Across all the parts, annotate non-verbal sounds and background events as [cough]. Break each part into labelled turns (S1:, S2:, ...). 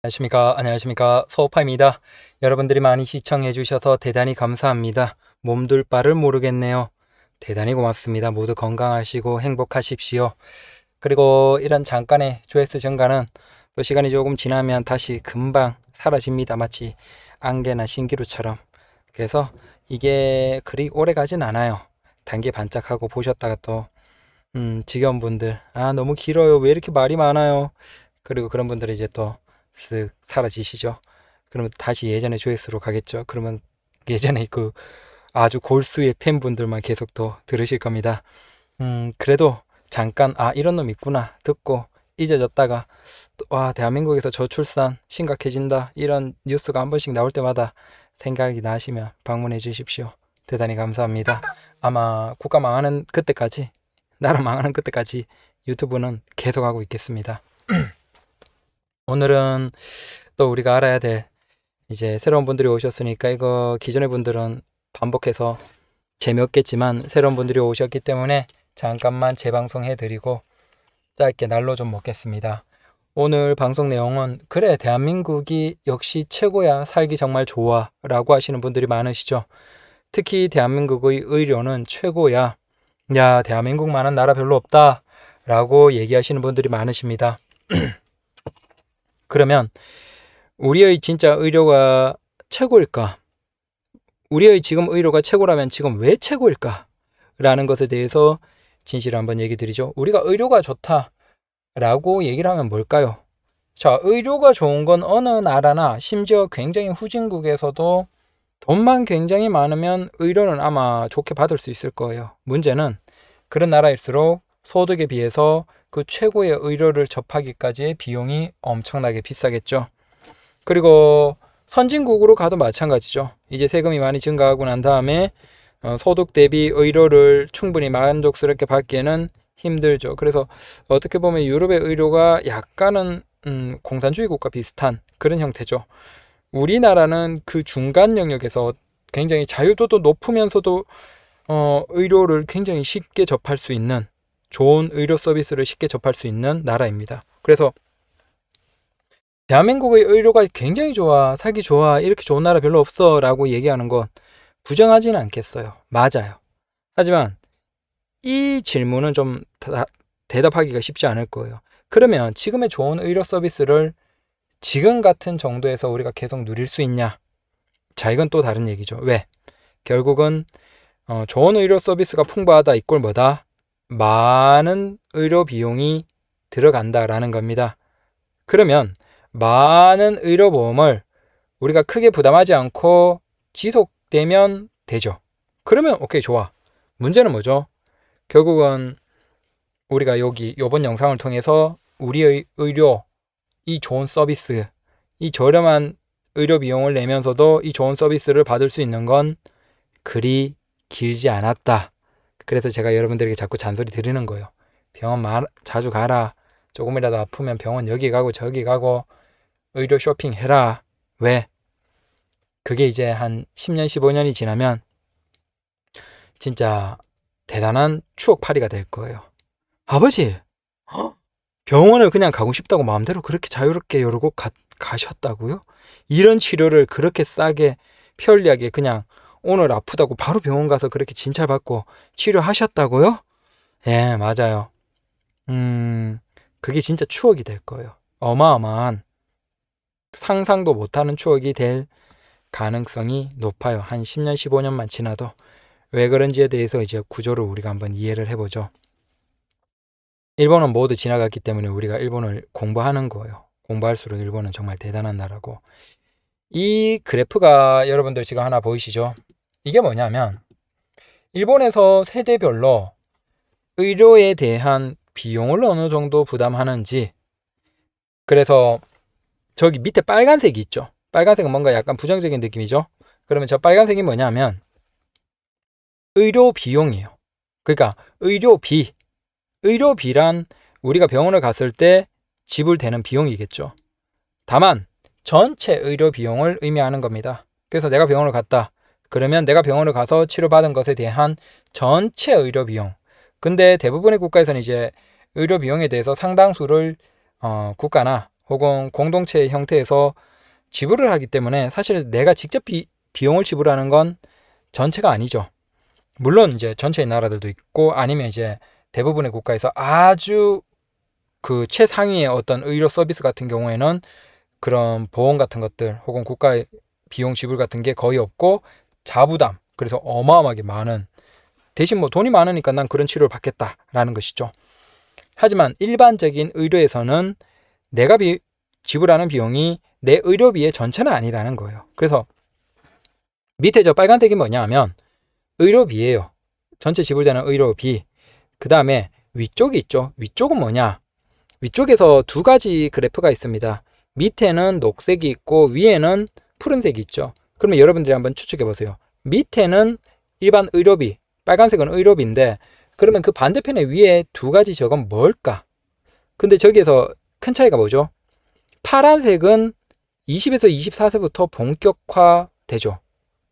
S1: 안녕하십니까. 안녕하십니까. 소파입니다 여러분들이 많이 시청해 주셔서 대단히 감사합니다. 몸둘 바를 모르겠네요. 대단히 고맙습니다. 모두 건강하시고 행복하십시오. 그리고 이런 잠깐의 조회수 증가는 또 시간이 조금 지나면 다시 금방 사라집니다. 마치 안개나 신기루처럼. 그래서 이게 그리 오래 가진 않아요. 단계 반짝하고 보셨다가 또 음, 직원분들 아 너무 길어요. 왜 이렇게 말이 많아요. 그리고 그런 분들이 이제 또쓱 사라지시죠. 그러면 다시 예전의 조회수로 가겠죠. 그러면 예전에 그 아주 골수의 팬분들만 계속 더 들으실 겁니다. 음, 그래도 잠깐 아 이런 놈 있구나 듣고 잊어졌다가 와 대한민국에서 저출산 심각해진다 이런 뉴스가 한 번씩 나올 때마다 생각이 나시면 방문해 주십시오. 대단히 감사합니다. 아마 국가 망하는 그때까지 나라 망하는 그때까지 유튜브는 계속하고 있겠습니다. [clears throat] 오늘은 또 우리가 알아야 될 이제 새로운 분들이 오셨으니까 이거 기존의 분들은 반복해서 재미없겠지만 새로운 분들이 오셨기 때문에 잠깐만 재방송해 드리고 짧게 날로 좀 먹겠습니다. 오늘 방송 내용은 그래 대한민국이 역시 최고야 살기 정말 좋아 라고 하시는 분들이 많으시죠. 특히 대한민국의 의료는 최고야 야 대한민국만한 나라 별로 없다 라고 얘기하시는 분들이 많으십니다. [clears throat] 그러면 우리의 진짜 의료가 최고일까? 우리의 지금 의료가 최고라면 지금 왜 최고일까? 라는 것에 대해서 진실을 한번 얘기 드리죠. 우리가 의료가 좋다 라고 얘기를 하면 뭘까요? 자, 의료가 좋은 건 어느 나라나 심지어 굉장히 후진국에서도 돈만 굉장히 많으면 의료는 아마 좋게 받을 수 있을 거예요. 문제는 그런 나라일수록 소득에 비해서 그 최고의 의료를 접하기까지의 비용이 엄청나게 비싸겠죠. 그리고 선진국으로 가도 마찬가지죠. 이제 세금이 많이 증가하고 난 다음에 어, 소득 대비 의료를 충분히 만족스럽게 받기에는 힘들죠. 그래서 어떻게 보면 유럽의 의료가 약간은 음, 공산주의 국가 비슷한 그런 형태죠. 우리나라는 그 중간 영역에서 굉장히 자유도도 높으면서도 어, 의료를 굉장히 쉽게 접할 수 있는 좋은 의료 서비스를 쉽게 접할 수 있는 나라입니다. 그래서 대한민국의 의료가 굉장히 좋아, 사기 좋아, 이렇게 좋은 나라 별로 없어 라고 얘기하는 건 부정하지는 않겠어요. 맞아요. 하지만 이 질문은 좀 다, 대답하기가 쉽지 않을 거예요. 그러면 지금의 좋은 의료 서비스를 지금 같은 정도에서 우리가 계속 누릴 수 있냐? 자, 이건 또 다른 얘기죠. 왜? 결국은 어, 좋은 의료 서비스가 풍부하다 이꼴 뭐다? 많은 의료 비용이 들어간다라는 겁니다. 그러면 많은 의료보험을 우리가 크게 부담하지 않고 지속되면 되죠. 그러면 오케이 좋아. 문제는 뭐죠? 결국은 우리가 여기 요번 영상을 통해서 우리의 의료 이 좋은 서비스 이 저렴한 의료 비용을 내면서도 이 좋은 서비스를 받을 수 있는 건 그리 길지 않았다. 그래서 제가 여러분들에게 자꾸 잔소리 드리는 거예요. 병원 마, 자주 가라. 조금이라도 아프면 병원 여기 가고 저기 가고 의료 쇼핑 해라. 왜? 그게 이제 한 10년, 15년이 지나면 진짜 대단한 추억팔이가 될 거예요. 아버지! 병원을 그냥 가고 싶다고 마음대로 그렇게 자유롭게 여러 곳 가, 가셨다고요? 이런 치료를 그렇게 싸게 편리하게 그냥 오늘 아프다고 바로 병원 가서 그렇게 진찰받고 치료하셨다고요? 예, 맞아요. 음, 그게 진짜 추억이 될 거예요. 어마어마한 상상도 못하는 추억이 될 가능성이 높아요. 한 10년, 15년만 지나도. 왜 그런지에 대해서 이제 구조를 우리가 한번 이해를 해보죠. 일본은 모두 지나갔기 때문에 우리가 일본을 공부하는 거예요. 공부할수록 일본은 정말 대단한 나라고. 이 그래프가 여러분들 지금 하나 보이시죠? 이게 뭐냐면 일본에서 세대별로 의료에 대한 비용을 어느 정도 부담하는지 그래서 저기 밑에 빨간색이 있죠. 빨간색은 뭔가 약간 부정적인 느낌이죠. 그러면 저 빨간색이 뭐냐면 의료 비용이에요. 그러니까 의료비. 의료비란 우리가 병원을 갔을 때 지불되는 비용이겠죠. 다만 전체 의료 비용을 의미하는 겁니다. 그래서 내가 병원을 갔다. 그러면 내가 병원을 가서 치료받은 것에 대한 전체 의료 비용. 근데 대부분의 국가에서는 이제 의료 비용에 대해서 상당수를 어, 국가나 혹은 공동체의 형태에서 지불을 하기 때문에 사실 내가 직접 비, 비용을 지불하는 건 전체가 아니죠. 물론 이제 전체의 나라들도 있고 아니면 이제 대부분의 국가에서 아주 그 최상위의 어떤 의료 서비스 같은 경우에는 그런 보험 같은 것들 혹은 국가의 비용 지불 같은 게 거의 없고 자부담 그래서 어마어마하게 많은 대신 뭐 돈이 많으니까 난 그런 치료를 받겠다라는 것이죠. 하지만 일반적인 의료에서는 내가 비, 지불하는 비용이 내 의료비의 전체는 아니라는 거예요. 그래서 밑에 저 빨간색이 뭐냐 하면 의료비예요. 전체 지불되는 의료비. 그 다음에 위쪽이 있죠. 위쪽은 뭐냐? 위쪽에서 두 가지 그래프가 있습니다. 밑에는 녹색이 있고 위에는 푸른색이 있죠. 그러면 여러분들이 한번 추측해 보세요. 밑에는 일반 의료비, 빨간색은 의료비인데 그러면 그 반대편에 위에 두 가지 저은 뭘까? 근데 저기에서 큰 차이가 뭐죠? 파란색은 20에서 24세부터 본격화되죠.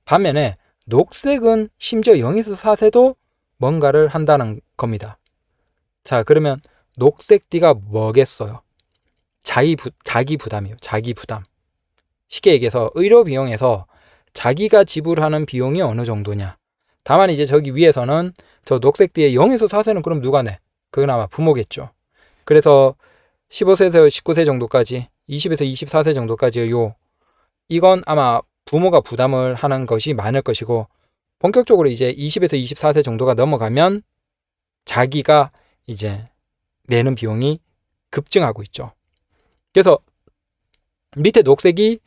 S1: 반면에 녹색은 심지어 0에서 4세도 뭔가를 한다는 겁니다. 자, 그러면 녹색 띠가 뭐겠어요? 자기, 부, 자기 부담이요. 자기 부담. 쉽게 얘기해서 의료 비용에서 자기가 지불하는 비용이 어느 정도냐. 다만 이제 저기 위에서는 저 녹색 뒤에 0에서 4세는 그럼 누가 내? 그건 아마 부모겠죠. 그래서 15세에서 19세 정도까지 20에서 24세 정도까지의 요 이건 아마 부모가 부담을 하는 것이 많을 것이고 본격적으로 이제 20에서 24세 정도가 넘어가면 자기가 이제 내는 비용이 급증하고 있죠. 그래서 밑에 녹색이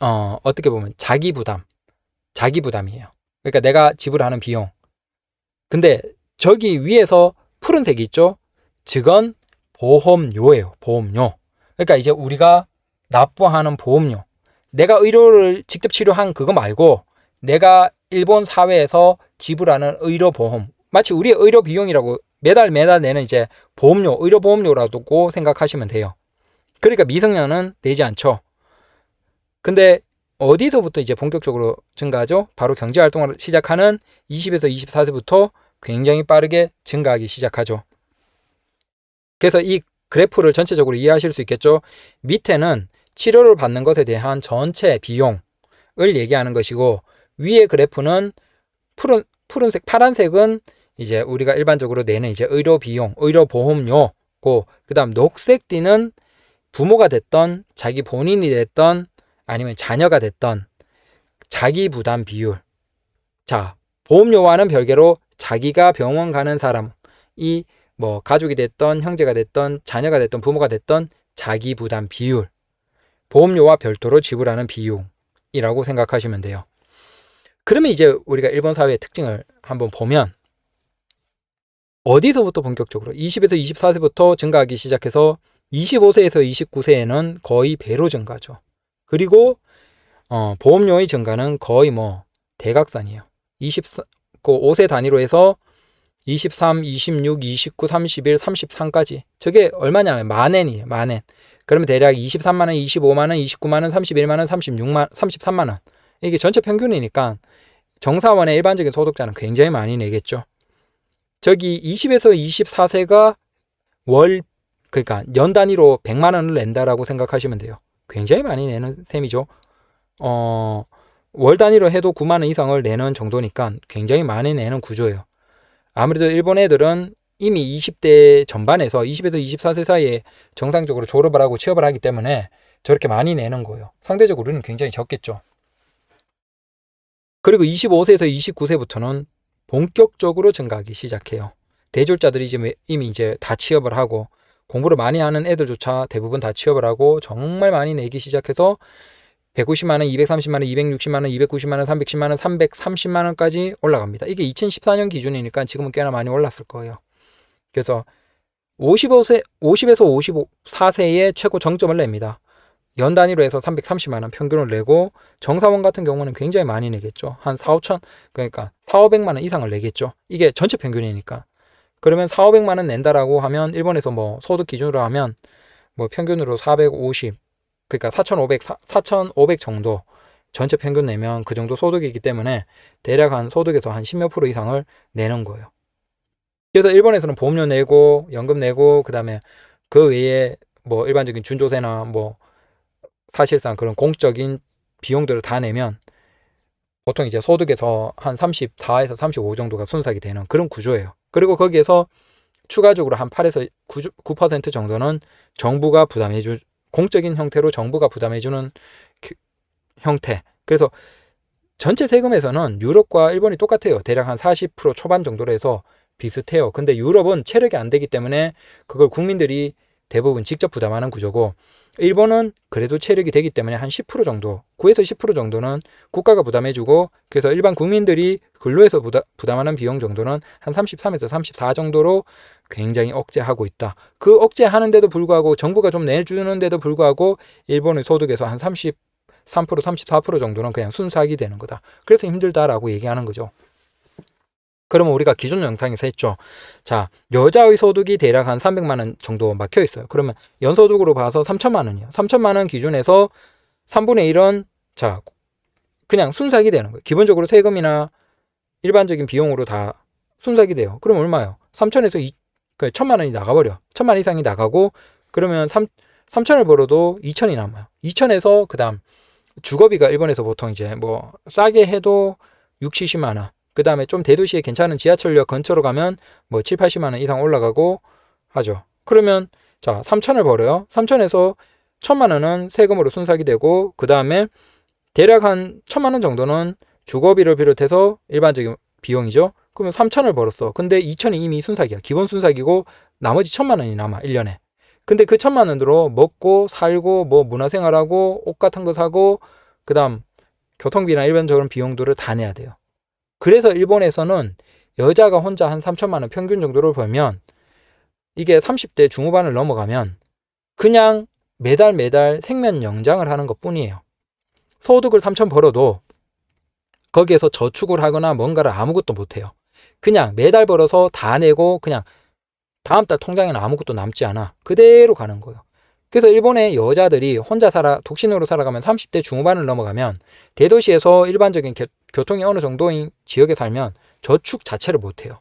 S1: 어, 어떻게 보면 자기 부담, 자기 부담이에요. 그러니까 내가 지불하는 비용. 근데 저기 위에서 푸른색이 있죠? 즉은 보험료예요. 보험료. 그러니까 이제 우리가 납부하는 보험료. 내가 의료를 직접 치료한 그거 말고 내가 일본 사회에서 지불하는 의료보험. 마치 우리의 의료비용이라고 매달 매달 내는 이제 보험료, 의료보험료라고 생각하시면 돼요. 그러니까 미성년은 내지 않죠. 근데 어디서부터 이제 본격적으로 증가하죠? 바로 경제 활동을 시작하는 20에서 24세부터 굉장히 빠르게 증가하기 시작하죠. 그래서 이 그래프를 전체적으로 이해하실 수 있겠죠? 밑에는 치료를 받는 것에 대한 전체 비용을 얘기하는 것이고 위에 그래프는 푸른 푸른색 파란색은 이제 우리가 일반적으로 내는 이제 의료 비용, 의료 보험료고 그다음 녹색 띠는 부모가 됐던 자기 본인이 됐던 아니면 자녀가 됐던 자기 부담 비율. 자, 보험료와는 별개로 자기가 병원 가는 사람이 뭐 가족이 됐던 형제가 됐던 자녀가 됐던 부모가 됐던 자기 부담 비율. 보험료와 별도로 지불하는 비용이라고 생각하시면 돼요. 그러면 이제 우리가 일본 사회의 특징을 한번 보면 어디서부터 본격적으로 20에서 24세부터 증가하기 시작해서 25세에서 29세에는 거의 배로 증가죠. 그리고 어, 보험료의 증가는 거의 뭐 대각선이에요. 24, 그 5세 단위로 해서 23, 26, 29, 31, 33까지. 저게 얼마냐면 만엔이에요. 만엔. 그러면 대략 23만 원, 25만 원, 29만 원, 31만 원, 36만 원 33만 원. 이게 전체 평균이니까 정사원의 일반적인 소득자는 굉장히 많이 내겠죠. 저기 20에서 24세가 월 그러니까 연 단위로 100만 원을 낸다라고 생각하시면 돼요. 굉장히 많이 내는 셈이죠. 어, 월 단위로 해도 9만 원 이상을 내는 정도니까 굉장히 많이 내는 구조예요. 아무래도 일본 애들은 이미 20대 전반에서 20에서 24세 사이에 정상적으로 졸업을 하고 취업을 하기 때문에 저렇게 많이 내는 거예요. 상대적으로는 굉장히 적겠죠. 그리고 25세에서 29세부터는 본격적으로 증가하기 시작해요. 대졸자들이 이 이미 이제 다 취업을 하고 공부를 많이 하는 애들조차 대부분 다 취업을 하고 정말 많이 내기 시작해서 190만 원, 230만 원, 260만 원, 290만 원, 310만 원, 330만 원까지 올라갑니다. 이게 2014년 기준이니까 지금은 꽤나 많이 올랐을 거예요. 그래서 55세, 50에서 54세에 최고 정점을 냅니다. 연 단위로 해서 330만 원 평균을 내고 정사원 같은 경우는 굉장히 많이 내겠죠. 한 4, 5천 그러니까 4, 500만 원 이상을 내겠죠. 이게 전체 평균이니까. 그러면 4,500만 원 낸다라고 하면 일본에서 뭐 소득 기준으로 하면 뭐 평균으로 450 그러니까 4,500 4,500 정도 전체 평균 내면 그 정도 소득이기 때문에 대략 한 소득에서 한 10몇 프로 이상을 내는 거예요. 그래서 일본에서는 보험료 내고 연금 내고 그다음에 그 외에 뭐 일반적인 준조세나 뭐 사실상 그런 공적인 비용들을 다 내면 보통 이제 소득에서 한 34에서 35 정도가 순삭이 되는 그런 구조예요. 그리고 거기에서 추가적으로 한 8에서 9% 정도는 정부가 부담해 주 공적인 형태로 정부가 부담해 주는 형태. 그래서 전체 세금에서는 유럽과 일본이 똑같아요. 대략 한 40% 초반 정도로 해서 비슷해요. 근데 유럽은 체력이 안 되기 때문에 그걸 국민들이 대부분 직접 부담하는 구조고 일본은 그래도 체력이 되기 때문에 한 10% 정도, 9에서 10% 정도는 국가가 부담해주고 그래서 일반 국민들이 근로에서 부담, 부담하는 비용 정도는 한 33에서 34 정도로 굉장히 억제하고 있다. 그 억제하는데도 불구하고 정부가 좀 내주는데도 불구하고 일본의 소득에서 한 33%, 34% 정도는 그냥 순수하게 되는 거다. 그래서 힘들다라고 얘기하는 거죠. 그러면 우리가 기존 영상에서 했죠. 자, 여자의 소득이 대략 한 300만 원 정도 막혀 있어요. 그러면 연소득으로 봐서 3천만 원이에요. 3천만 원 기준에서 3분의 1은 자, 그냥 순삭이 되는 거예요. 기본적으로 세금이나 일반적인 비용으로 다 순삭이 돼요. 그럼 얼마예요? 3천에서 2, 그니까 1천만 원이 나가버려. 1천만 원 이상이 나가고 그러면 3, 3천을 벌어도 2천이 남아요. 2천에서 그다음 주거비가 일본에서 보통 이제 뭐 싸게 해도 6, 70만 원. 그 다음에 좀 대도시에 괜찮은 지하철역 근처로 가면 뭐 7, 80만 원 이상 올라가고 하죠. 그러면 자 3천을 벌어요. 3천에서 천만 원은 세금으로 순삭이 되고 그 다음에 대략 한 천만 원 정도는 주거비를 비롯해서 일반적인 비용이죠. 그러면 3천을 벌었어. 근데 2천이 이미 순삭이야. 기본 순삭이고 나머지 천만 원이 남아 1년에. 근데 그 천만 원으로 먹고 살고 뭐 문화생활하고 옷 같은 거 사고 그다음 교통비나 일반적인 비용들을 다 내야 돼요. 그래서 일본에서는 여자가 혼자 한 3천만 원 평균 정도를 벌면 이게 30대 중후반을 넘어가면 그냥 매달 매달 생면 영장을 하는 것 뿐이에요. 소득을 3천 벌어도 거기에서 저축을 하거나 뭔가를 아무것도 못해요. 그냥 매달 벌어서 다 내고 그냥 다음 달 통장에는 아무것도 남지 않아. 그대로 가는 거예요. 그래서 일본의 여자들이 혼자 살아, 독신으로 살아가면 30대 중후반을 넘어가면 대도시에서 일반적인 교통이 어느 정도인 지역에 살면 저축 자체를 못해요.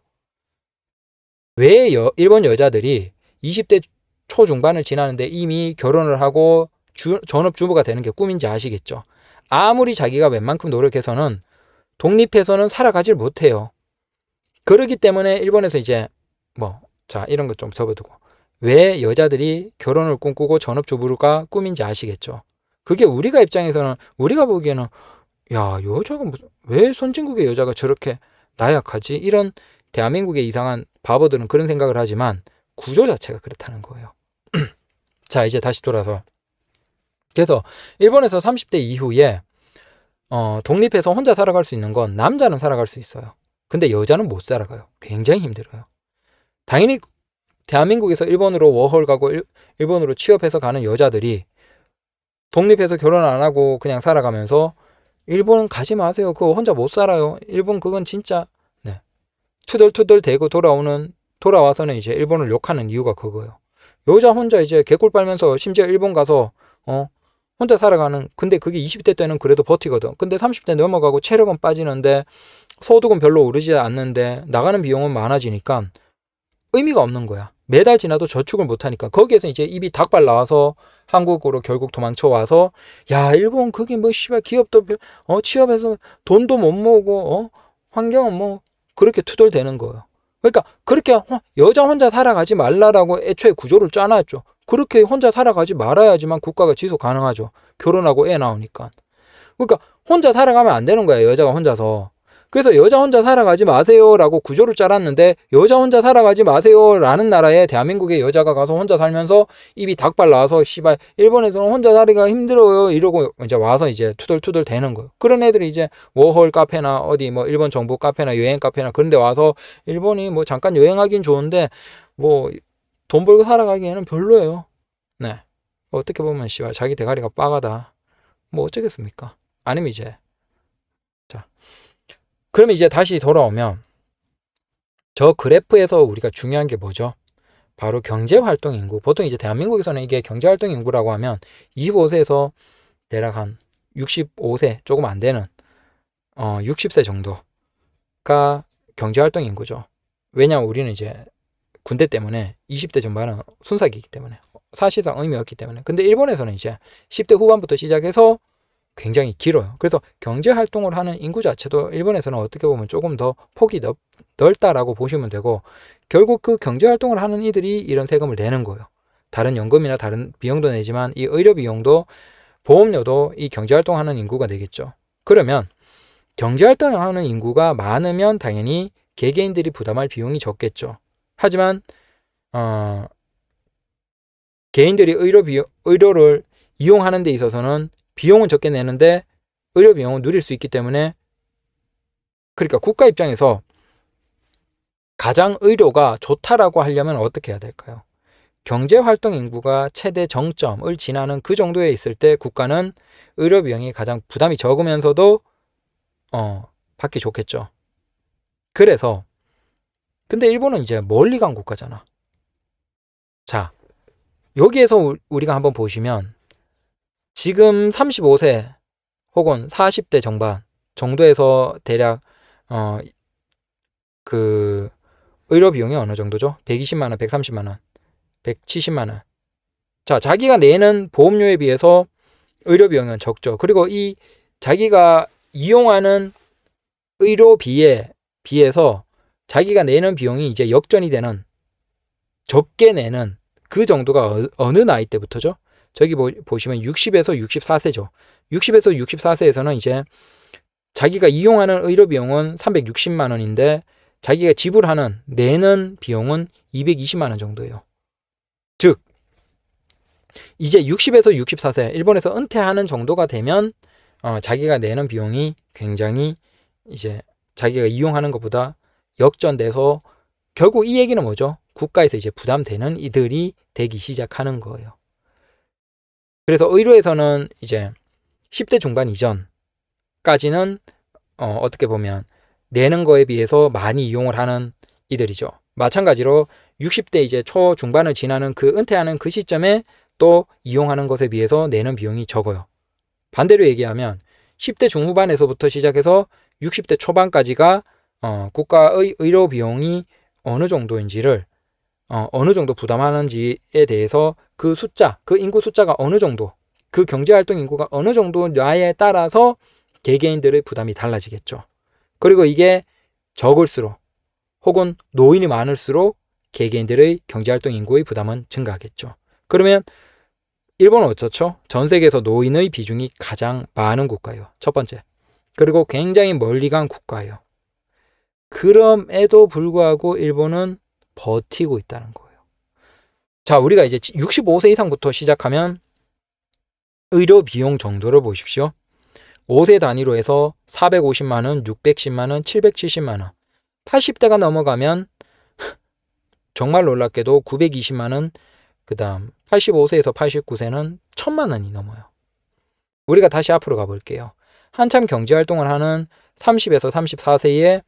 S1: 왜 여, 일본 여자들이 20대 초중반을 지나는데 이미 결혼을 하고 전업주부가 되는 게 꿈인지 아시겠죠? 아무리 자기가 웬만큼 노력해서는 독립해서는 살아가질 못해요. 그러기 때문에 일본에서 이제 뭐 자 이런 것 좀 접어두고 왜 여자들이 결혼을 꿈꾸고 전업주부가 꿈인지 아시겠죠? 그게 우리가 입장에서는 우리가 보기에는 야 여자가 무슨 왜 선진국의 여자가 저렇게 나약하지? 이런 대한민국의 이상한 바보들은 그런 생각을 하지만 구조 자체가 그렇다는 거예요. [clears throat] 자, 이제 다시 돌아서. 그래서 일본에서 30대 이후에 어, 독립해서 혼자 살아갈 수 있는 건 남자는 살아갈 수 있어요. 근데 여자는 못 살아가요. 굉장히 힘들어요. 당연히 대한민국에서 일본으로 워홀 가고 일, 본으로 취업해서 가는 여자들이 독립해서 결혼 안 하고 그냥 살아가면서 일본 가지 마세요. 그거 혼자 못 살아요. 일본 그건 진짜 네. 투덜투덜 대고 돌아오는 돌아와서는 이제 일본을 욕하는 이유가 그거예요. 여자 혼자 이제 개꿀 빨면서 심지어 일본 가서 어 혼자 살아가는 근데 그게 20대 때는 그래도 버티거든. 근데 30대 넘어가고 체력은 빠지는데 소득은 별로 오르지 않는데 나가는 비용은 많아지니까 의미가 없는 거야. 매달 지나도 저축을 못하니까 거기에서 이제 입이 닭발 나와서 한국으로 결국 도망쳐 와서 야 일본 그게 뭐 씨발 기업도 어 취업해서 돈도 못 모으고 어 환경은 뭐 그렇게 투덜대는 거예요. 그러니까 그렇게 여자 혼자 살아가지 말라라고 애초에 구조를 짜놨죠. 그렇게 혼자 살아가지 말아야지만 국가가 지속 가능하죠. 결혼하고 애 나오니까. 그러니까 혼자 살아가면 안 되는 거야 여자가 혼자서. 그래서 여자 혼자 살아가지 마세요라고 구조를 짜놨는데 여자 혼자 살아가지 마세요라는 나라에 대한민국의 여자가 가서 혼자 살면서 입이 닭발 나와서 씨발 일본에서는 혼자 살기가 힘들어요 이러고 이제 와서 이제 투덜투덜 대는 거예요. 그런 애들이 이제 워홀 카페나 어디 뭐 일본 정부 카페나 여행 카페나 그런 데 와서 일본이 뭐 잠깐 여행하긴 좋은데 뭐 돈 벌고 살아가기에는 별로예요. 네. 어떻게 보면 씨발 자기 대가리가 빠가다. 뭐 어쩌겠습니까? 아니면 이제 자 그럼 이제 다시 돌아오면 저 그래프에서 우리가 중요한 게 뭐죠? 바로 경제활동 인구. 보통 이제 대한민국에서는 이게 경제활동 인구라고 하면 25세에서 대략 한 65세 조금 안 되는 어 60세 정도가 경제활동 인구죠. 왜냐 우리는 이제 군대 때문에 20대 전반은 순삭이기 때문에 사실상 의미 없기 때문에 근데 일본에서는 이제 10대 후반부터 시작해서 굉장히 길어요. 그래서 경제 활동을 하는 인구 자체도 일본에서는 어떻게 보면 조금 더 폭이 넓, 넓다라고 보시면 되고 결국 그 경제 활동을 하는 이들이 이런 세금을 내는 거예요. 다른 연금이나 다른 비용도 내지만 이 의료 비용도 보험료도 이 경제 활동하는 인구가 되겠죠. 그러면 경제 활동하는 인구가 많으면 당연히 개개인들이 부담할 비용이 적겠죠. 하지만 어 개인들이 의료 비 의료를 이용하는 데 있어서는 비용은 적게 내는데 의료 비용은 누릴 수 있기 때문에 그러니까 국가 입장에서 가장 의료가 좋다라고 하려면 어떻게 해야 될까요? 경제 활동 인구가 최대 정점을 지나는 그 정도에 있을 때 국가는 의료 비용이 가장 부담이 적으면서도 어, 받기 좋겠죠. 그래서 근데 일본은 이제 멀리 간 국가잖아. 자, 여기에서 우리가 한번 보시면 지금 35세 혹은 40대 정반 정도에서 대략 어 그 의료 비용이 어느 정도죠? 120만 원, 130만 원, 170만 원. 자, 자기가 내는 보험료에 비해서 의료 비용은 적죠. 그리고 이 자기가 이용하는 의료비에 비해서 자기가 내는 비용이 이제 역전이 되는 적게 내는 그 정도가 어, 느 나이 때부터죠? 저기 보, 보시면 60에서 64세죠. 60에서 64세에서는 이제 자기가 이용하는 의료 비용은 360만 원인데 자기가 지불하는 내는 비용은 220만 원 정도예요. 즉 이제 60에서 64세 일본에서 은퇴하는 정도가 되면 어, 자기가 내는 비용이 굉장히 이제 자기가 이용하는 것보다 역전돼서 결국 이 얘기는 뭐죠? 국가에서 이제 부담되는 이들이 되기 시작하는 거예요. 그래서 의료에서는 이제 10대 중반 이전까지는 어, 어떻게 보면 내는 거에 비해서 많이 이용을 하는 이들이죠. 마찬가지로 60대 이제 초 중반을 지나는 그 은퇴하는 그 시점에 또 이용하는 것에 비해서 내는 비용이 적어요. 반대로 얘기하면 10대 중후반에서부터 시작해서 60대 초반까지가 어, 국가의 의료 비용이 어느 정도인지를 어, 어느 정도 부담하는지에 대해서 그 숫자, 그 인구 숫자가 어느 정도, 그 경제활동 인구가 어느 정도냐에 따라서 개개인들의 부담이 달라지겠죠. 그리고 이게 적을수록 혹은 노인이 많을수록 개개인들의 경제활동 인구의 부담은 증가하겠죠. 그러면 일본은 어쩌죠전 세계에서 노인의 비중이 가장 많은 국가예요. 첫 번째. 그리고 굉장히 멀리 간 국가예요. 그럼에도 불구하고 일본은 버티고 있다는 거예요. 자, 우리가 이제 65세 이상부터 시작하면 의료 비용 정도를 보십시오. 5세 단위로 해서 450만 원, 610만 원, 770만 원. 80대가 넘어가면 [laughs] 정말 놀랍게도 920만 원, 그다음 85세에서 89세는 1000만 원이 넘어요. 우리가 다시 앞으로 가 볼게요. 한참 경제 활동을 하는 30에서 34세의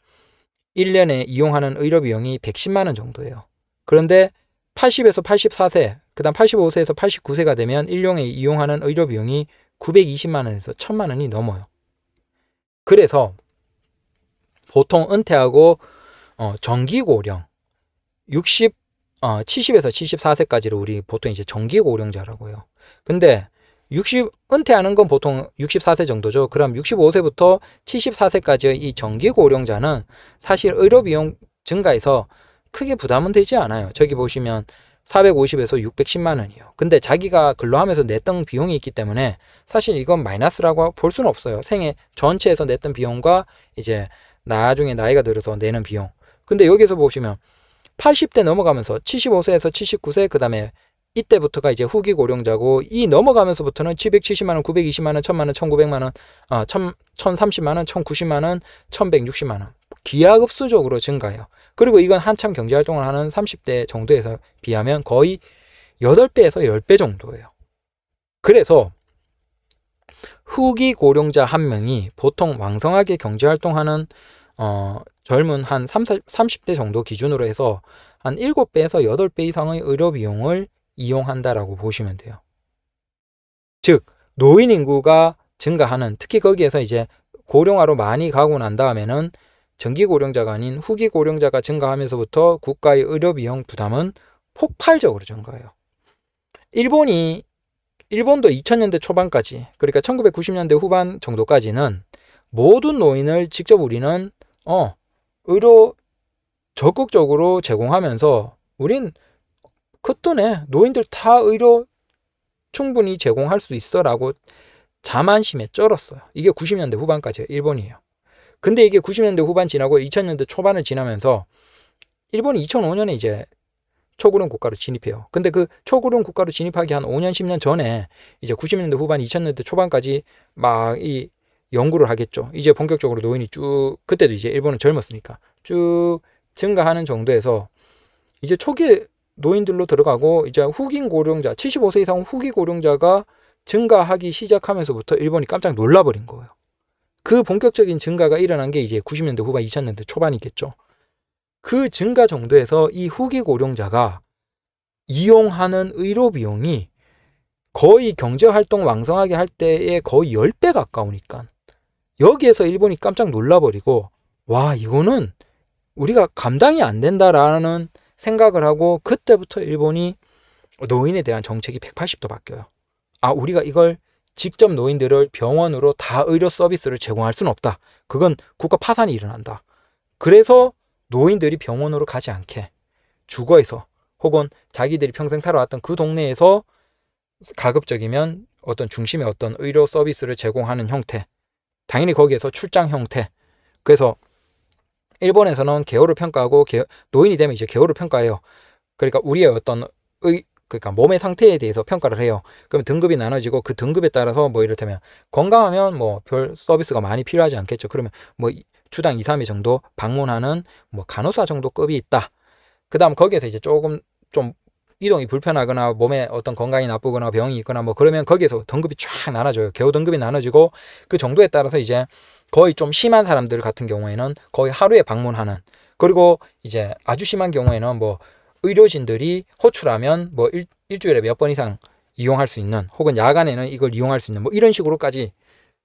S1: 1년에 이용하는 의료 비용이 110만 원 정도예요. 그런데 80에서 84세, 그다음 85세에서 89세가 되면 1년에 이용하는 의료 비용이 920만 원에서 1000만 원이 넘어요. 그래서 보통 은퇴하고 어, 정기 고령 60 어, 70에서 74세까지를 우리 보통 이제 정기 고령자라고 해요. 근데 60 은퇴하는 건 보통 64세 정도죠. 그럼 65세부터 74세까지의 이 정기 고령자는 사실 의료 비용 증가에서 크게 부담은 되지 않아요. 저기 보시면 450에서 610만 원이요. 근데 자기가 근로하면서 냈던 비용이 있기 때문에 사실 이건 마이너스라고 볼 수는 없어요. 생애 전체에서 냈던 비용과 이제 나중에 나이가 들어서 내는 비용. 근데 여기서 보시면 80대 넘어가면서 75세에서 79세 그다음에 이때부터가 이제 후기 고령자고 이 넘어가면서부터는 770만 원, 920만 원, 1000만 원, 1900만 원, 아, 1 0 0 1030만 원, 1090만 원, 1160만 원. 기하급수적으로 증가해요. 그리고 이건 한참 경제 활동을 하는 30대 정도에서 비하면 거의 8배에서 10배 정도예요. 그래서 후기 고령자 한 명이 보통 왕성하게 경제 활동하는 어, 젊은 한 30, 30대 정도 기준으로 해서 한 7배에서 8배 이상의 의료 비용을 이용한다라고 보시면 돼요. 즉 노인 인구가 증가하는 특히 거기에서 이제 고령화로 많이 가고 난 다음에는 전기 고령자가 아닌 후기 고령자가 증가하면서부터 국가의 의료 비용 부담은 폭발적으로 증가해요. 일본이 일본도 2000년대 초반까지 그러니까 1990년대 후반 정도까지는 모든 노인을 직접 우리는 어 의료 적극적으로 제공하면서 우린 그 돈에 노인들 다 의료 충분히 제공할 수 있어라고 자만심에 쩔었어요. 이게 90년대 후반까지예요. 일본이에요. 근데 이게 90년대 후반 지나고 2000년대 초반을 지나면서 일본이 2005년에 이제 초고령 국가로 진입해요. 근데 그초고령 국가로 진입하기 한 5년 10년 전에 이제 90년대 후반 2000년대 초반까지 막 이 연구를 하겠죠. 이제 본격적으로 노인이 쭉 그때도 이제 일본은 젊었으니까 쭉 증가하는 정도에서 이제 초기 노인들로 들어가고 이제 후긴 고령자, 75세 이상 후기 고령자가 증가하기 시작하면서부터 일본이 깜짝 놀라버린 거예요. 그 본격적인 증가가 일어난 게 이제 90년대 후반, 2000년대 초반이겠죠. 그 증가 정도에서 이 후기 고령자가 이용하는 의료 비용이 거의 경제 활동 왕성하게 할 때에 거의 10배 가까우니까 여기에서 일본이 깜짝 놀라버리고 와 이거는 우리가 감당이 안 된다라는 생각을 하고 그때부터 일본이 노인에 대한 정책이 180도 바뀌어요. 아, 우리가 이걸 직접 노인들을 병원으로 다 의료 서비스를 제공할 수는 없다. 그건 국가 파산이 일어난다. 그래서 노인들이 병원으로 가지 않게 주거에서 혹은 자기들이 평생 살아왔던 그 동네에서 가급적이면 어떤 중심의 어떤 의료 서비스를 제공하는 형태 당연히 거기에서 출장 형태 그래서 일본에서는 개호를 평가하고 개, 노인이 되면 이제 개호를 평가해요. 그러니까 우리의 어떤 의, 그러니까 몸의 상태에 대해서 평가를 해요. 그럼 등급이 나눠지고 그 등급에 따라서 뭐 이를테면 건강하면 뭐 별 서비스가 많이 필요하지 않겠죠. 그러면 뭐 주당 2, 3회 정도 방문하는 뭐 간호사 정도 급이 있다. 그다음 거기에서 이제 조금 좀 이동이 불편하거나 몸에 어떤 건강이 나쁘거나 병이 있거나 뭐 그러면 거기에서 등급이 쫙 나눠져요. 개호 등급이 나눠지고 그 정도에 따라서 이제 거의 좀 심한 사람들 같은 경우에는 거의 하루에 방문하는 그리고 이제 아주 심한 경우에는 뭐 의료진들이 호출하면 뭐 일, 일주일에 몇 번 이상 이용할 수 있는 혹은 야간에는 이걸 이용할 수 있는 뭐 이런 식으로까지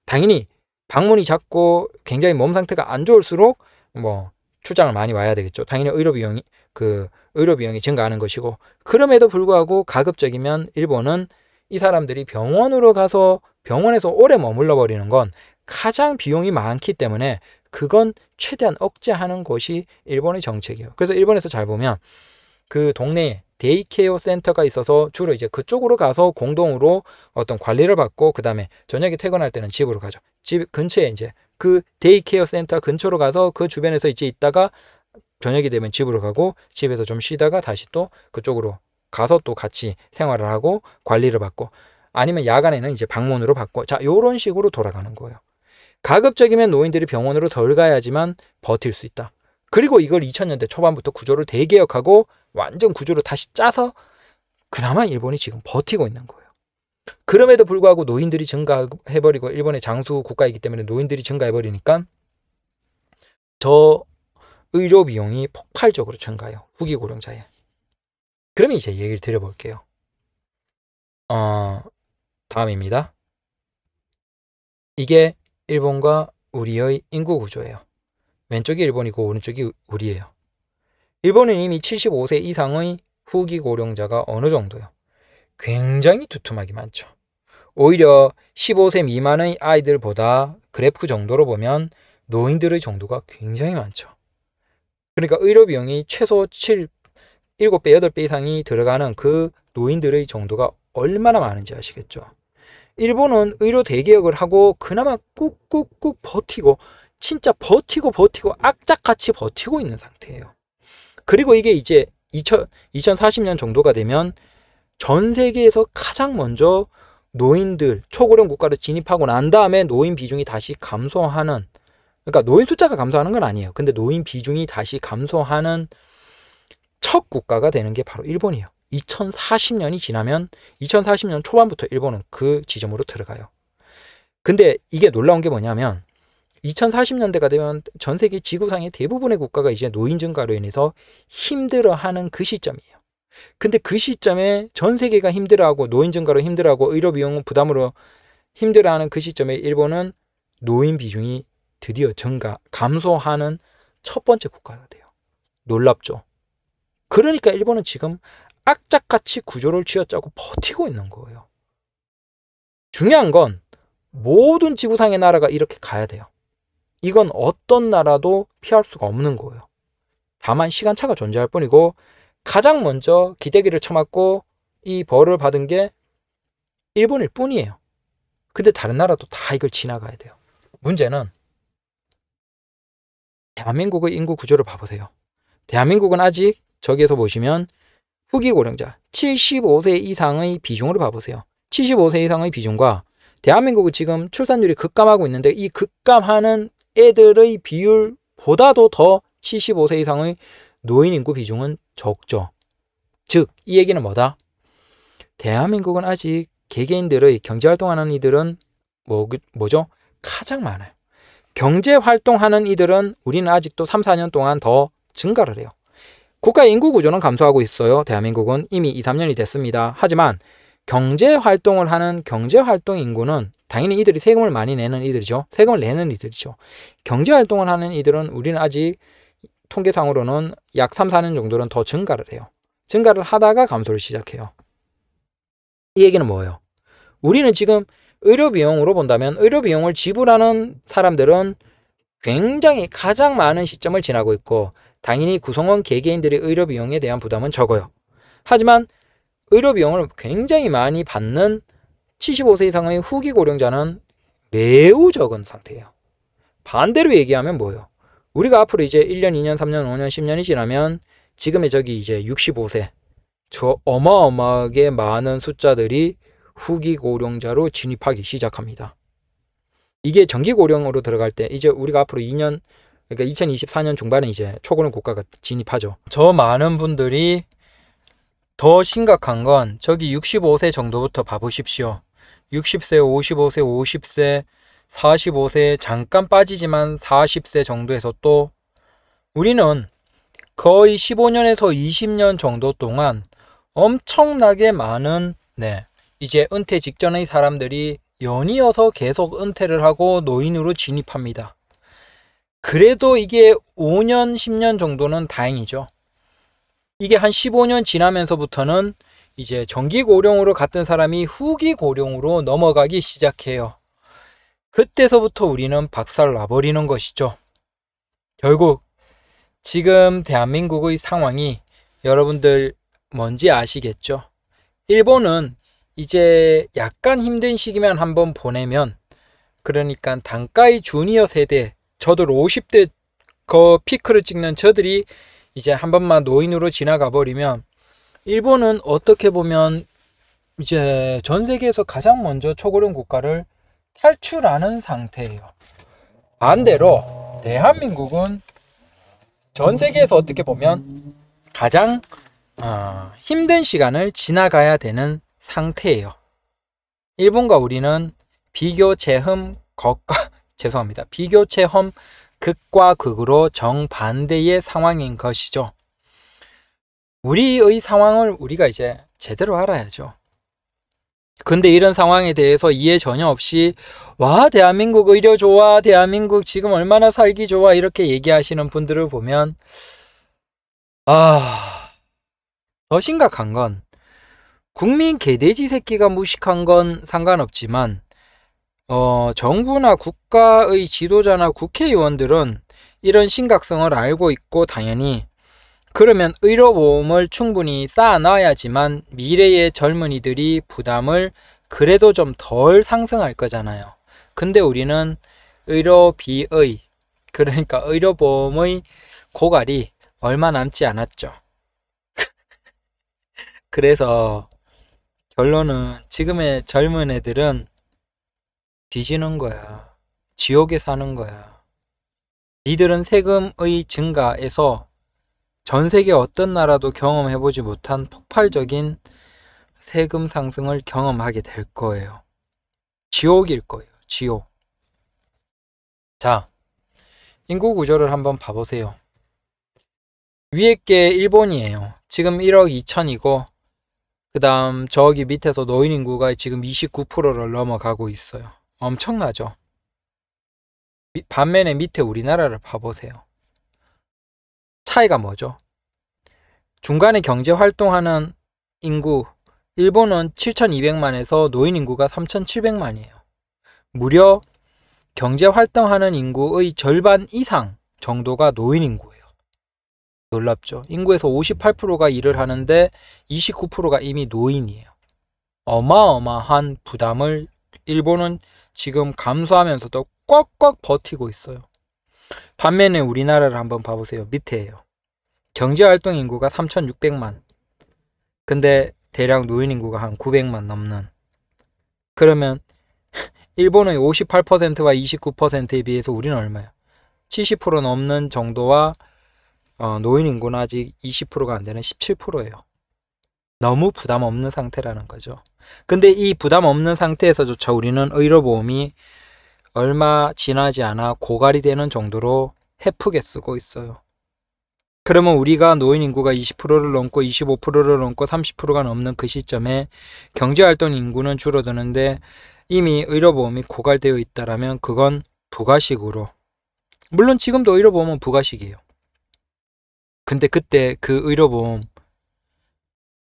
S1: 당연히 방문이 작고 굉장히 몸 상태가 안 좋을수록 뭐 출장을 많이 와야 되겠죠. 당연히 의료 비용이 그 의료 비용이 증가하는 것이고 그럼에도 불구하고 가급적이면 일본은 이 사람들이 병원으로 가서 병원에서 오래 머물러 버리는 건 가장 비용이 많기 때문에 그건 최대한 억제하는 것이 일본의 정책이에요. 그래서 일본에서 잘 보면 그 동네에 데이케어 센터가 있어서 주로 이제 그쪽으로 가서 공동으로 어떤 관리를 받고 그 다음에 저녁에 퇴근할 때는 집으로 가죠. 집 근처에 이제 그 데이케어 센터 근처로 가서 그 주변에서 이제 있다가 저녁이 되면 집으로 가고 집에서 좀 쉬다가 다시 또 그쪽으로 가서 또 같이 생활을 하고 관리를 받고 아니면 야간에는 이제 방문으로 받고 자 요런 식으로 돌아가는 거예요. 가급적이면 노인들이 병원으로 덜 가야지만 버틸 수 있다. 그리고 이걸 2000년대 초반부터 구조를 대개혁하고 완전 구조를 다시 짜서 그나마 일본이 지금 버티고 있는 거예요. 그럼에도 불구하고 노인들이 증가해버리고 일본의 장수 국가이기 때문에 노인들이 증가해버리니까 저 의료 비용이 폭발적으로 증가해요. 후기 고령자에. 그러면 이제 얘기를 드려볼게요. 어, 다음입니다. 이게 일본과 우리의 인구 구조예요. 왼쪽이 일본이고 오른쪽이 우리예요. 일본은 이미 75세 이상의 후기 고령자가 어느 정도요? 굉장히 두툼하게 많죠. 오히려 15세 미만의 아이들보다 그래프 정도로 보면 노인들의 정도가 굉장히 많죠. 그러니까 의료 비용이 최소 7, 7배, 8배 이상이 들어가는 그 노인들의 정도가 얼마나 많은지 아시겠죠? 일본은 의료 대개혁을 하고 그나마 꾹꾹꾹 버티고 진짜 버티고 버티고 악착같이 버티고 있는 상태예요. 그리고 이게 이제 2000, 2040년 정도가 되면 전 세계에서 가장 먼저 노인들 초고령 국가로 진입하고 난 다음에 노인 비중이 다시 감소하는 그러니까 노인 숫자가 감소하는 건 아니에요. 근데 노인 비중이 다시 감소하는 첫 국가가 되는 게 바로 일본이에요. 2040년이 지나면 2040년 초반부터 일본은 그 지점으로 들어가요. 근데 이게 놀라운 게 뭐냐면 2040년대가 되면 전 세계 지구상의 대부분의 국가가 이제 노인 증가로 인해서 힘들어하는 그 시점이에요. 근데 그 시점에 전 세계가 힘들어하고 노인 증가로 힘들어하고 의료 비용 부담으로 힘들어하는 그 시점에 일본은 노인 비중이 드디어 증가, 감소하는 첫 번째 국가가 돼요. 놀랍죠. 그러니까 일본은 지금 악착같이 구조를 쥐어짜고 버티고 있는 거예요. 중요한 건 모든 지구상의 나라가 이렇게 가야 돼요. 이건 어떤 나라도 피할 수가 없는 거예요. 다만 시간차가 존재할 뿐이고 가장 먼저 기대기를 참았고 이 벌을 받은 게 일본일 뿐이에요. 근데 다른 나라도 다 이걸 지나가야 돼요. 문제는 대한민국의 인구 구조를 봐보세요. 대한민국은 아직 저기에서 보시면 후기 고령자 75세 이상의 비중으로 봐보세요. 75세 이상의 비중과 대한민국은 지금 출산율이 급감하고 있는데 이 급감하는 애들의 비율보다도 더 75세 이상의 노인 인구 비중은 적죠. 즉, 이 얘기는 뭐다? 대한민국은 아직 개개인들의 경제활동하는 이들은 뭐, 뭐죠? 가장 많아요. 경제활동하는 이들은 우리는 아직도 3, 4년 동안 더 증가를 해요. 국가 인구 구조는 감소하고 있어요. 대한민국은 이미 2, 3년이 됐습니다. 하지만 경제 활동을 하는 경제 활동 인구는 당연히 이들이 세금을 많이 내는 이들이죠. 세금을 내는 이들이죠. 경제 활동을 하는 이들은 우리는 아직 통계상으로는 약 3, 4년 정도는 더 증가를 해요. 증가를 하다가 감소를 시작해요. 이 얘기는 뭐예요? 우리는 지금 의료 비용으로 본다면 의료 비용을 지불하는 사람들은 굉장히 가장 많은 시점을 지나고 있고 당연히 구성원 개개인들의 의료 비용에 대한 부담은 적어요. 하지만 의료 비용을 굉장히 많이 받는 75세 이상의 후기 고령자는 매우 적은 상태예요. 반대로 얘기하면 뭐예요? 우리가 앞으로 이제 1년, 2년, 3년, 5년, 10년이 지나면 지금의 저기 이제 65세 저 어마어마하게 많은 숫자들이 후기 고령자로 진입하기 시작합니다. 이게 정기 고령으로 들어갈 때 이제 우리가 앞으로 2년 그러니까 2024년 중반에 이제 초고령 국가가 진입하죠. 저 많은 분들이 더 심각한 건 저기 65세 정도부터 봐보십시오. 60세, 55세, 50세, 45세 잠깐 빠지지만 40세 정도에서 또 우리는 거의 15년에서 20년 정도 동안 엄청나게 많은 네 이제 은퇴 직전의 사람들이 연이어서 계속 은퇴를 하고 노인으로 진입합니다. 그래도 이게 5년, 10년 정도는 다행이죠. 이게 한 15년 지나면서부터는 이제 전기 고령으로 갔던 사람이 후기 고령으로 넘어가기 시작해요. 그때서부터 우리는 박살 나버리는 것이죠. 결국 지금 대한민국의 상황이 여러분들 뭔지 아시겠죠? 일본은 이제 약간 힘든 시기만 한번 보내면 그러니까 단가의 주니어 세대 저도 50대 그 피크를 찍는 저들이 이제 한 번만 노인으로 지나가 버리면 일본은 어떻게 보면 이제 전 세계에서 가장 먼저 초고령 국가를 탈출하는 상태예요. 반대로 대한민국은 전 세계에서 어떻게 보면 가장 어, 힘든 시간을 지나가야 되는 상태예요. 일본과 우리는 비교, 재흠, 겉과 죄송합니다. 비교 체험 극과 극으로 정반대의 상황인 것이죠. 우리의 상황을 우리가 이제 제대로 알아야죠. 근데 이런 상황에 대해서 이해 전혀 없이 와 대한민국 의료 좋아 대한민국 지금 얼마나 살기 좋아 이렇게 얘기하시는 분들을 보면 아 더 심각한 건 국민 개돼지 새끼가 무식한 건 상관없지만 어, 정부나 국가의 지도자나 국회의원들은 이런 심각성을 알고 있고 당연히 그러면 의료보험을 충분히 쌓아놔야지만 미래의 젊은이들이 부담을 그래도 좀 덜 상승할 거잖아요. 근데 우리는 의료비의 그러니까 의료보험의 고갈이 얼마 남지 않았죠. [laughs] 그래서 결론은 지금의 젊은 애들은 뒤지는 거야. 지옥에 사는 거야. 니들은 세금의 증가에서 전 세계 어떤 나라도 경험해보지 못한 폭발적인 세금 상승을 경험하게 될 거예요. 지옥일 거예요. 지옥. 자, 인구 구조를 한번 봐보세요. 위에 게 일본이에요. 지금 1억 2천이고 그 다음 저기 밑에서 노인 인구가 지금 29%를 넘어가고 있어요. 엄청나죠. 반면에 밑에 우리나라를 봐보세요. 차이가 뭐죠? 중간에 경제 활동하는 인구, 일본은 7,200만에서 노인 인구가 3,700만이에요. 무려 경제 활동하는 인구의 절반 이상 정도가 노인 인구예요. 놀랍죠? 인구에서 58%가 일을 하는데 29%가 이미 노인이에요. 어마어마한 부담을 일본은 지금 감소하면서도 꽉꽉 버티고 있어요. 반면에 우리나라를 한번 봐보세요. 밑에예요. 경제활동 인구가 3,600만. 근데 대략 노인 인구가 한 900만 넘는. 그러면 일본의 58%와 29%에 비해서 우리는 얼마야? 70% 넘는 정도와 어, 노인 인구는 아직 20%가 안 되는 17%예요. 너무 부담 없는 상태라는 거죠. 근데 이 부담 없는 상태에서조차 우리는 의료보험이 얼마 지나지 않아 고갈이 되는 정도로 헤프게 쓰고 있어요. 그러면 우리가 노인 인구가 20%를 넘고 25%를 넘고 30%가 넘는 그 시점에 경제활동 인구는 줄어드는데 이미 의료보험이 고갈되어 있다라면 그건 부가식으로 물론 지금도 의료보험은 부가식이에요. 근데 그때 그 의료보험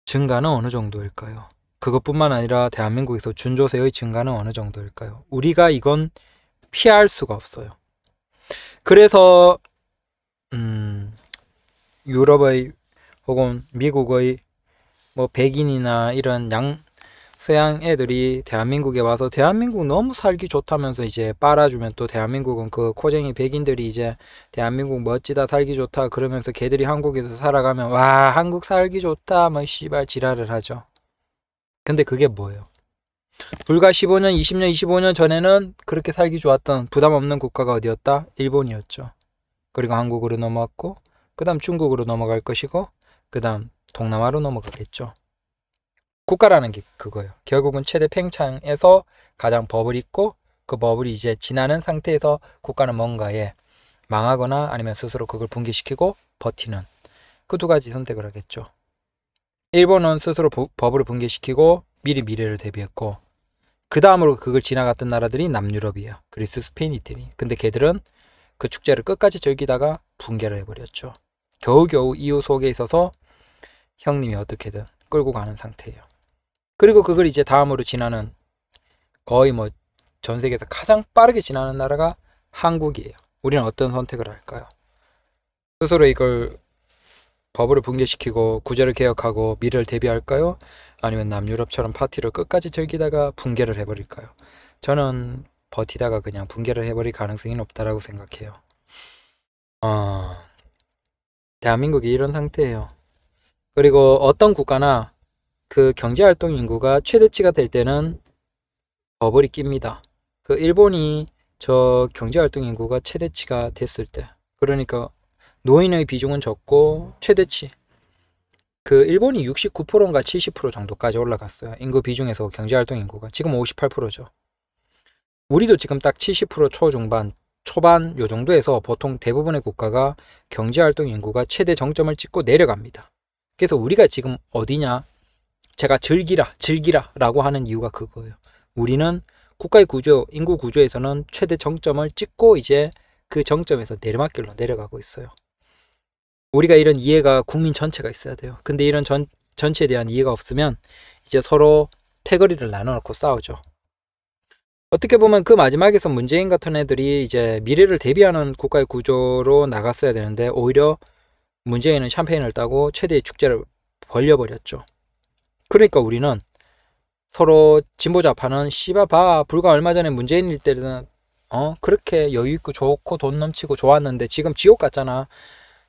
S1: 증가는 어느 정도일까요? 그것뿐만 아니라 대한민국에서 준조세의 증가는 어느 정도일까요? 우리가 이건 피할 수가 없어요. 그래서 음, 유럽의 혹은 미국의 뭐 백인이나 이런 양 서양 애들이 대한민국에 와서 대한민국 너무 살기 좋다면서 이제 빨아주면 또 대한민국은 그 코쟁이 백인들이 이제 대한민국 멋지다 살기 좋다 그러면서 걔들이 한국에서 살아가면 와 한국 살기 좋다 뭐 씨발 지랄을 하죠. 근데 그게 뭐예요? 불과 15년, 20년, 25년 전에는 그렇게 살기 좋았던 부담 없는 국가가 어디였다? 일본이었죠. 그리고 한국으로 넘어왔고 그 다음 중국으로 넘어갈 것이고 그 다음 동남아로 넘어가겠죠. 국가라는 게 그거예요. 결국은 최대 팽창에서 가장 버블이 있고 그 버블이 이제 지나는 상태에서 국가는 뭔가에 망하거나 아니면 스스로 그걸 붕괴시키고 버티는 그 두 가지 선택을 하겠죠. 일본은 스스로 부, 버블을 붕괴시키고 미리 미래를 대비했고 그 다음으로 그걸 지나갔던 나라들이 남유럽이에요. 그리스, 스페인, 이태리. 근데 걔들은 그 축제를 끝까지 즐기다가 붕괴를 해버렸죠. 겨우겨우 이웃 속에 있어서 형님이 어떻게든 끌고 가는 상태예요. 그리고 그걸 이제 다음으로 지나는 거의 뭐 전 세계에서 가장 빠르게 지나는 나라가 한국이에요. 우리는 어떤 선택을 할까요? 스스로 이걸 법으로 붕괴시키고 구제를 개혁하고 미래를 대비할까요? 아니면 남유럽처럼 파티를 끝까지 즐기다가 붕괴를 해버릴까요? 저는 버티다가 그냥 붕괴를 해버릴 가능성이 높다라고 생각해요. 어, 대한민국이 이런 상태예요. 그리고 어떤 국가나 그 경제활동 인구가 최대치가 될 때는 버블이 낍니다. 그 일본이 저 경제활동 인구가 최대치가 됐을 때 그러니까 노인의 비중은 적고 최대치 그 일본이 69%인가 70% 정도까지 올라갔어요. 인구 비중에서 경제활동 인구가 지금 58%죠. 우리도 지금 딱 70% 초중반 초반 요 정도에서 보통 대부분의 국가가 경제활동 인구가 최대 정점을 찍고 내려갑니다. 그래서 우리가 지금 어디냐? 제가 즐기라, 즐기라 라고 하는 이유가 그거예요. 우리는 국가의 구조, 인구 구조에서는 최대 정점을 찍고 이제 그 정점에서 내리막길로 내려가고 있어요. 우리가 이런 이해가 국민 전체가 있어야 돼요. 근데 이런 전, 전체에 대한 이해가 없으면 이제 서로 패거리를 나눠놓고 싸우죠. 어떻게 보면 그 마지막에서 문재인 같은 애들이 이제 미래를 대비하는 국가의 구조로 나갔어야 되는데 오히려 문재인은 샴페인을 따고 최대의 축제를 벌려버렸죠. 그러니까 우리는 서로 진보 좌파는 씨바 봐 불과 얼마 전에 문재인일 때는 어 그렇게 여유 있고 좋고 돈 넘치고 좋았는데 지금 지옥 같잖아.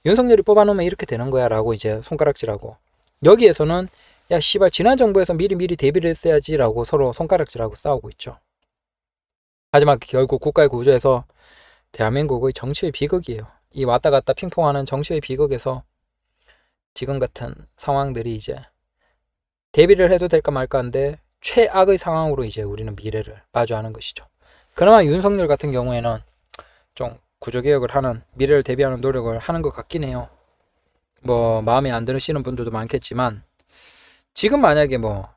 S1: 윤석열이 뽑아놓으면 이렇게 되는 거야라고 이제 손가락질하고 여기에서는 야 씨발 지난 정부에서 미리 미리 대비를 했어야지라고 서로 손가락질하고 싸우고 있죠. 하지만 결국 국가의 구조에서 대한민국의 정치의 비극이에요. 이 왔다 갔다 핑퐁하는 정치의 비극에서 지금 같은 상황들이 이제 대비를 해도 될까 말까인데 최악의 상황으로 이제 우리는 미래를 마주하는 것이죠. 그나마 윤석열 같은 경우에는 좀 구조개혁을 하는 미래를 대비하는 노력을 하는 것 같긴 해요. 뭐 마음에 안 드시는 분들도 많겠지만 지금 만약에 뭐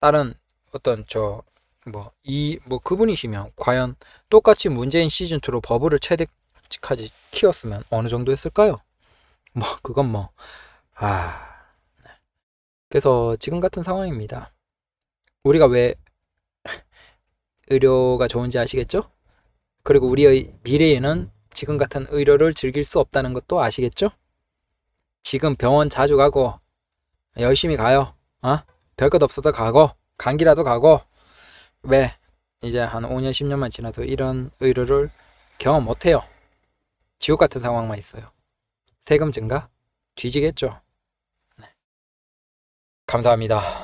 S1: 다른 어떤 저 뭐 이뭐 뭐 그분이시면 과연 똑같이 문재인 시즌 2로 버블을 최대까지 키웠으면 어느 정도 했을까요? 뭐 그건 뭐 아. 그래서 지금 같은 상황입니다. 우리가 왜 의료가 좋은지 아시겠죠? 그리고 우리의 미래에는 지금 같은 의료를 즐길 수 없다는 것도 아시겠죠? 지금 병원 자주 가고 열심히 가요. 어? 별것 없어도 가고 감기라도 가고 왜 이제 한 5년 10년만 지나도 이런 의료를 경험 못해요. 지옥 같은 상황만 있어요. 세금 증가? 뒤지겠죠. 감사합니다.